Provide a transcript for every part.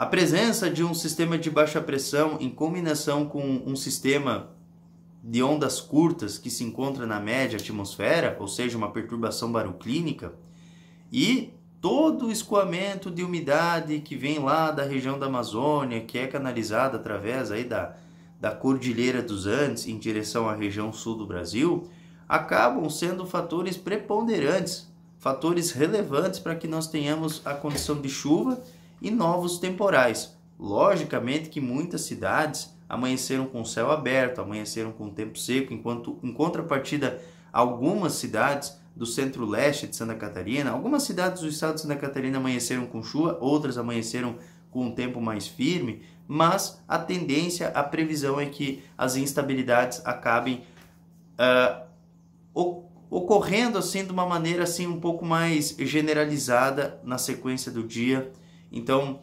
A presença de um sistema de baixa pressão em combinação com um sistema de ondas curtas que se encontra na média atmosfera, ou seja, uma perturbação baroclínica, e todo o escoamento de umidade que vem lá da região da Amazônia, que é canalizada através aí da, da Cordilheira dos Andes em direção à região sul do Brasil, acabam sendo fatores preponderantes, fatores relevantes para que nós tenhamos a condição de chuva e novos temporais. Logicamente que muitas cidades amanheceram com céu aberto, amanheceram com tempo seco, enquanto em contrapartida algumas cidades do centro-leste de Santa Catarina, algumas cidades do estado de Santa Catarina amanheceram com chuva, outras amanheceram com um tempo mais firme, mas a tendência, a previsão é que as instabilidades acabem uh, ocorrendo assim de uma maneira assim um pouco mais generalizada na sequência do dia então,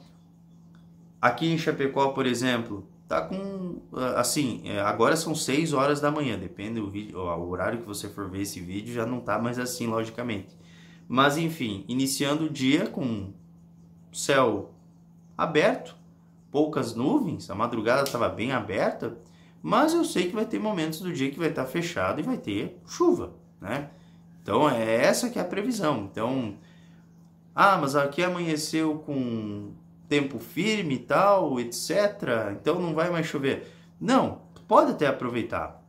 aqui em Chapecó, por exemplo, tá com ah, assim, é, agora são 6 horas da manhã, depende do vídeo, o horário que você for ver esse vídeo já não tá mais assim, logicamente. Mas enfim, iniciando o dia com céu aberto, poucas nuvens, a madrugada estava bem aberta, mas eu sei que vai ter momentos do dia que vai estar tá fechado e vai ter chuva, né? Então é essa que é a previsão. Então, ah, mas aqui amanheceu com tempo firme e tal, etc. Então não vai mais chover. Não, pode até aproveitar.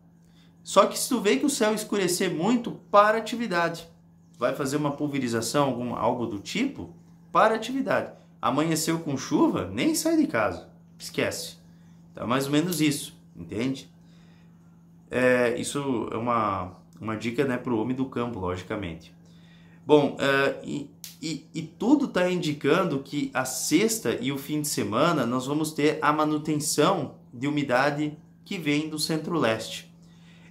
Só que se tu vê que o céu escurecer muito, para atividade. Vai fazer uma pulverização, algum, algo do tipo, para atividade. Amanheceu com chuva, nem sai de casa. Esquece. Tá mais ou menos isso, entende? É, isso é uma, uma dica né, para o homem do campo, logicamente. Bom, uh, e e, e tudo está indicando que a sexta e o fim de semana nós vamos ter a manutenção de umidade que vem do centro-leste.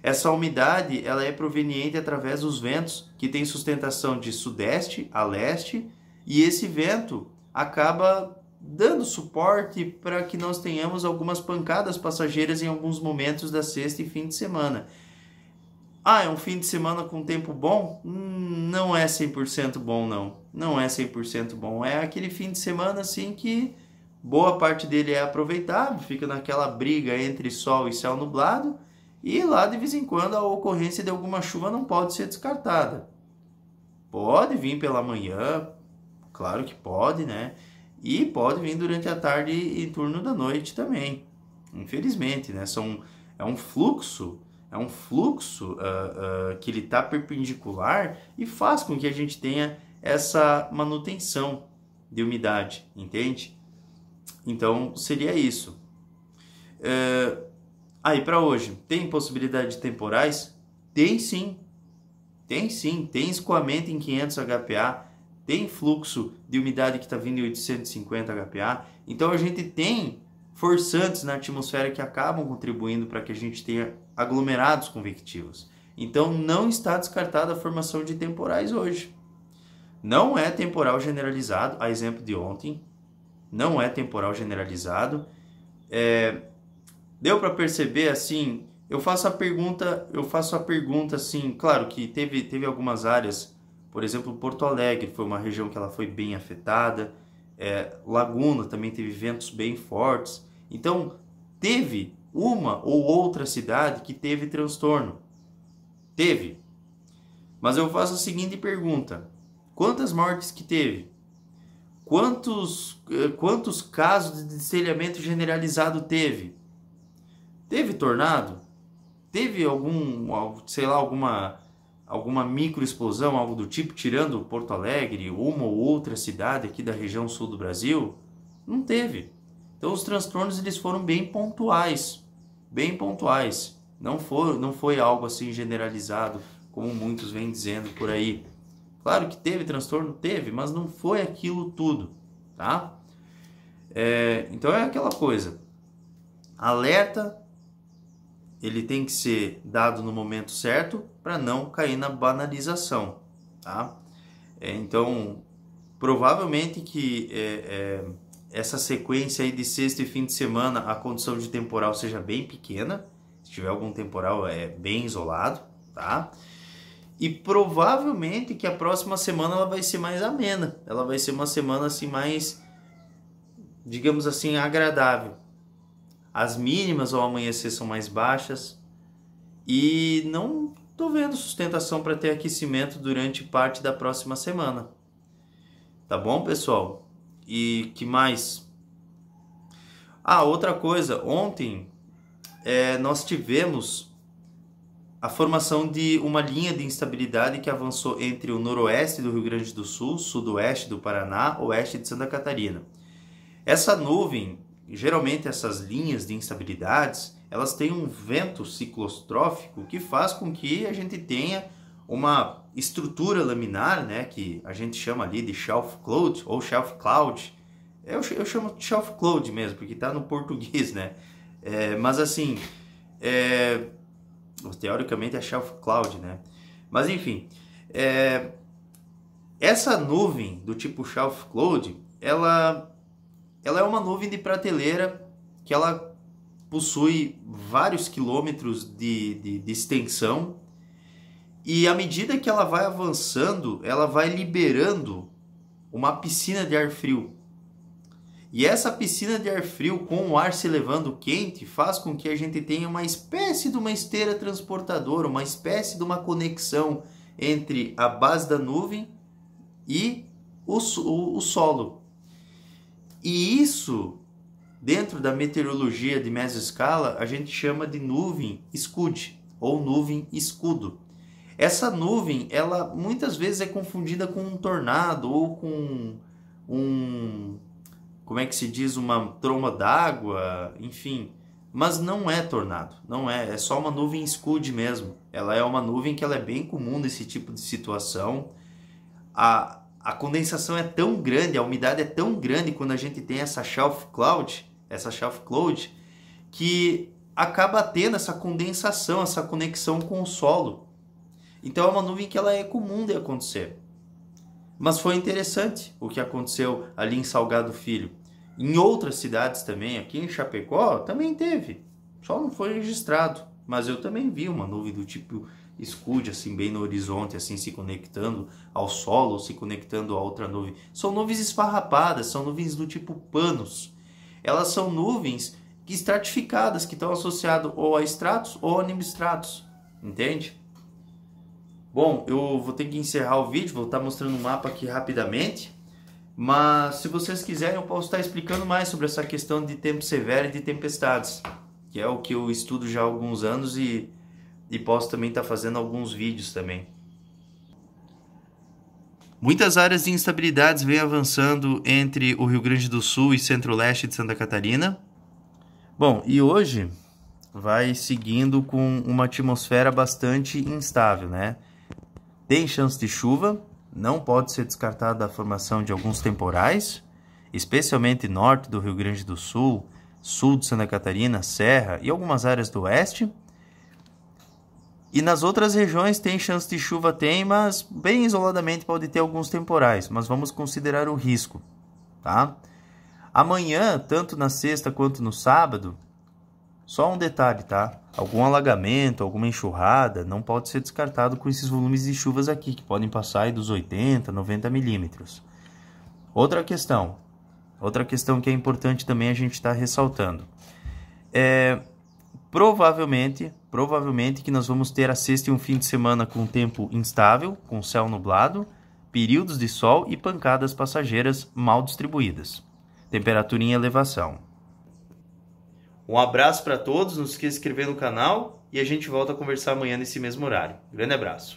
Essa umidade ela é proveniente através dos ventos que têm sustentação de sudeste a leste e esse vento acaba dando suporte para que nós tenhamos algumas pancadas passageiras em alguns momentos da sexta e fim de semana. Ah, é um fim de semana com tempo bom? Hum, não é 100% bom, não. Não é 100% bom. É aquele fim de semana, assim, que boa parte dele é aproveitado, fica naquela briga entre sol e céu nublado, e lá de vez em quando a ocorrência de alguma chuva não pode ser descartada. Pode vir pela manhã, claro que pode, né? E pode vir durante a tarde e em turno da noite também. Infelizmente, né? São, é um fluxo é um fluxo uh, uh, que ele está perpendicular e faz com que a gente tenha essa manutenção de umidade, entende? Então seria isso. Uh, é, ah, aí para hoje, tem possibilidade de temporais? Tem sim, tem sim, tem escoamento em 500 HPa, tem fluxo de umidade que está vindo em 850 HPa, então a gente tem forçantes na atmosfera que acabam contribuindo para que a gente tenha aglomerados convectivos. Então não está descartada a formação de temporais hoje. Não é temporal generalizado, a exemplo de ontem, não é temporal generalizado. É, deu para perceber assim, eu faço a pergunta, eu faço a pergunta assim, claro que teve, teve algumas áreas, por exemplo, Porto Alegre foi uma região que ela foi bem afetada, é, Laguna também teve ventos bem fortes, então, teve uma ou outra cidade que teve transtorno. Teve. Mas eu faço a seguinte pergunta: quantas mortes que teve? Quantos, eh, quantos casos de destelhamento generalizado teve? Teve tornado? Teve algum, sei lá, alguma alguma microexplosão, algo do tipo, tirando Porto Alegre, uma ou outra cidade aqui da região sul do Brasil? Não teve. Então os transtornos eles foram bem pontuais, bem pontuais. Não foi, não foi algo assim generalizado, como muitos vêm dizendo por aí. Claro que teve transtorno, teve, mas não foi aquilo tudo, tá? É, então é aquela coisa. Alerta, ele tem que ser dado no momento certo para não cair na banalização, tá? É, então provavelmente que é, é essa sequência aí de sexta e fim de semana a condição de temporal seja bem pequena. Se tiver algum temporal, é bem isolado, tá? E provavelmente que a próxima semana ela vai ser mais amena. Ela vai ser uma semana assim mais, digamos assim, agradável. As mínimas ao amanhecer são mais baixas. E não tô vendo sustentação para ter aquecimento durante parte da próxima semana. Tá bom, pessoal? E que mais? Ah, outra coisa, ontem é, nós tivemos a formação de uma linha de instabilidade que avançou entre o noroeste do Rio Grande do Sul, sudoeste do Paraná, oeste de Santa Catarina. Essa nuvem, geralmente essas linhas de instabilidades, elas têm um vento ciclostrófico que faz com que a gente tenha uma estrutura laminar, né, que a gente chama ali de shelf cloud ou shelf cloud. Eu, eu chamo de shelf cloud mesmo, porque está no português, né? É, mas assim, é, teoricamente é shelf cloud, né? Mas enfim, é, essa nuvem do tipo shelf cloud, ela, ela é uma nuvem de prateleira que ela possui vários quilômetros de, de, de extensão e à medida que ela vai avançando, ela vai liberando uma piscina de ar frio. E essa piscina de ar frio, com o ar se levando quente, faz com que a gente tenha uma espécie de uma esteira transportadora, uma espécie de uma conexão entre a base da nuvem e o, o, o solo. E isso, dentro da meteorologia de mesoescala, a gente chama de nuvem escude ou nuvem escudo. Essa nuvem, ela muitas vezes é confundida com um tornado ou com um como é que se diz, uma tromba d'água, enfim, mas não é tornado, não é, é só uma nuvem escude mesmo. Ela é uma nuvem que ela é bem comum nesse tipo de situação. A, a condensação é tão grande, a umidade é tão grande quando a gente tem essa shelf cloud, essa shelf cloud, que acaba tendo essa condensação, essa conexão com o solo. Então é uma nuvem que ela é comum de acontecer. Mas foi interessante o que aconteceu ali em Salgado Filho. Em outras cidades também, aqui em Chapecó, também teve. Só não foi registrado. Mas eu também vi uma nuvem do tipo escude, assim, bem no horizonte, assim, se conectando ao solo, se conectando a outra nuvem. São nuvens esfarrapadas, são nuvens do tipo panos. Elas são nuvens estratificadas, que estão associadas ou a estratos ou a animistratos. Entende? Bom, eu vou ter que encerrar o vídeo, vou estar mostrando o um mapa aqui rapidamente. Mas se vocês quiserem, eu posso estar explicando mais sobre essa questão de tempo severo e de tempestades, que é o que eu estudo já há alguns anos e, e posso também estar fazendo alguns vídeos também. Muitas áreas de instabilidades vêm avançando entre o Rio Grande do Sul e centro-leste de Santa Catarina. Bom, e hoje vai seguindo com uma atmosfera bastante instável, né? Tem chance de chuva, não pode ser descartada a formação de alguns temporais, especialmente norte do Rio Grande do Sul, sul de Santa Catarina, Serra e algumas áreas do oeste. E nas outras regiões tem chance de chuva, tem, mas bem isoladamente pode ter alguns temporais, mas vamos considerar o risco, tá? Amanhã, tanto na sexta quanto no sábado, só um detalhe, tá? Algum alagamento, alguma enxurrada não pode ser descartado com esses volumes de chuvas aqui, que podem passar dos 80, 90 milímetros. Outra questão, outra questão que é importante também a gente estar tá ressaltando. É, provavelmente, provavelmente que nós vamos ter a sexta e um fim de semana com tempo instável, com céu nublado, períodos de sol e pancadas passageiras mal distribuídas. Temperatura em elevação. Um abraço para todos, não se esqueça de inscrever no canal e a gente volta a conversar amanhã nesse mesmo horário. Grande abraço.